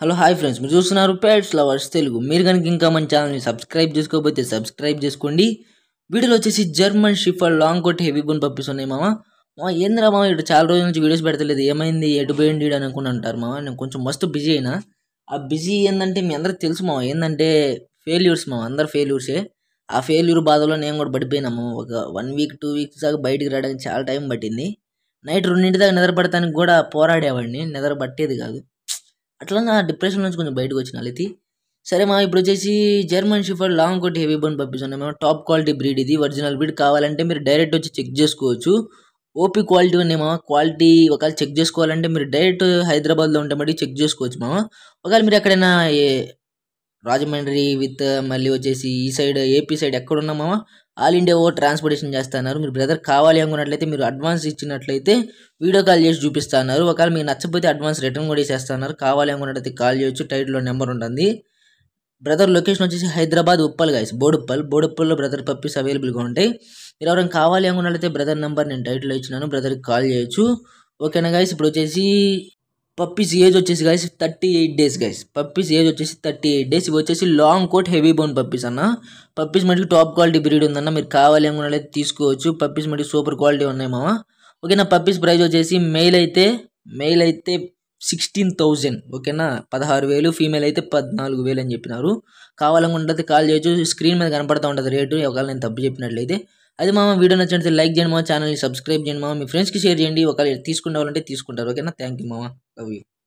hello hi friends మీరు చూస్తున్నారు పేట్స్ lovers Telugu మీరు కనుక ఇంకా మన ఛానల్ని సబ్స్క్రైబ్ చేసుకోకపోతే సబ్స్క్రైబ్ చేసుకోండి వీడియోలో వచ్చేసి జర్మన్ షిఫర్ లాంగ్ కొట్టి హెవీ బోన్ పప్పిస్తున్నాయి మామ మా ఏంద్రా మామ ఇటు చాలా రోజుల నుంచి వీడియోస్ పెడతలేదు ఏమైంది ఎటు పోయింది అని అనుకుని అంటారు మామ నేను కొంచెం మస్తు బిజీ అయినా ఆ బిజీ ఏంటంటే మీ అందరికి తెలుసు మామ ఏంటంటే ఫెయిల్యూర్స్ మామ అందరు ఫెయిల్యూర్సే ఆ ఫెయిల్యూర్ బాధలో నేను కూడా పడిపోయినా మామ ఒక వన్ వీక్ టూ వీక్స్ దాకా బయటికి రావడానికి చాలా టైం పట్టింది నైట్ రెండింటి దాకా నిద్ర పడటానికి కూడా పోరాడేవాడిని నిద్ర పట్టేది కాదు అట్లా నా డిప్రెషన్ నుంచి కొంచెం బయటకు వచ్చిన అలితి సరే మా ఇప్పుడు వచ్చేసి German Shepherd long coat heavy bone పంపిస్తున్నాం మేము టాప్ క్వాలిటీ బ్రీడ్ ఇది ఒరిజినల్ బ్రీడ్ కావాలంటే మీరు డైరెక్ట్ వచ్చి చెక్ చేసుకోవచ్చు ఓపీ క్వాలిటీ ఉన్నాయి మామ క్వాలిటీ ఒకవేళ చెక్ చేసుకోవాలంటే మీరు డైరెక్ట్ హైదరాబాద్లో ఉంటే మరి చెక్ చేసుకోవచ్చు మామ ఒకవేళ మీరు ఎక్కడైనా రాజమండ్రి విత్ మళ్ళీ వచ్చేసి ఈ సైడ్ ఏపీ సైడ్ ఎక్కడున్నా మామ ఆల్ ఇండియా ఓ ట్రాన్స్పోర్టేషన్ చేస్తున్నారు మీరు బ్రదర్ కావాలి అనుకున్నట్లయితే మీరు అడ్వాన్స్ ఇచ్చినట్లయితే వీడియో కాల్ చేసి చూపిస్తున్నారు ఒకవేళ మీకు నచ్చకపోతే అడ్వాన్స్ రిటర్న్ కూడా చేస్తున్నారు కావాలి అనుకున్నట్లయితే కాల్ చేయొచ్చు టైట్లో నెంబర్ ఉంటుంది బ్రదర్ లొకేషన్ వచ్చేసి హైదరాబాద్ ఉప్పల్ గాయస్ బోడుప్పల్ బోడుప్పల్లో బ్రదర్ పప్పీస్ అవైలబుల్గా ఉంటాయి మీరు ఎవరైనా కావాలి అనుకున్నట్లయితే బ్రదర్ నెంబర్ నేను టైట్లో ఇచ్చినాను బ్రదర్కి కాల్ చేయొచ్చు ఓకేనా గాయస్ ఇప్పుడు వచ్చేసి పప్పీస్ ఏజ్ వచ్చేసి guys thirty eight days guys puppies age వచ్చేసి థర్టీ ఎయిట్ డేస్ ఇవి వచ్చేసి long coat heavy bone puppies అన్న పప్పీస్ మటుకు టాప్ క్వాలిటీ బ్రీడ్ ఉందన్న మీరు కావాలి అనుకున్నట్లయితే తీసుకోవచ్చు పప్పీస్ మటుకు సూపర్ క్వాలిటీ ఉన్నాయి మామ ఓకేనా పప్పీస్ ప్రైస్ వచ్చేసి మెయిల్ అయితే మెయిల్ అయితే సిక్స్టీన్ థౌజండ్ ఓకేనా పదహారు వేలు ఫీమేల్ అయితే పద్నాలుగు వేలు అని చెప్పినారు కావాలనుకుంటే కాల్ చేయొచ్చు స్క్రీన్ మీద కనపడతా ఉంటుంది రేటు ఒకవేళ నేను తప్పు చెప్పినట్లయితే అది మామ వీడియో నచ్చినట్టు లైక్ చేయండి మా ఛానల్ని సబ్స్క్రైబ్ చేయండి మామ మీ ఫ్రెండ్స్కి షేర్ చేయండి ఒకవేళ తీసుకుంటావాలంటే తీసుకుంటారు ఓకేనా థ్యాంక్ యూ మామ లవ్ యూ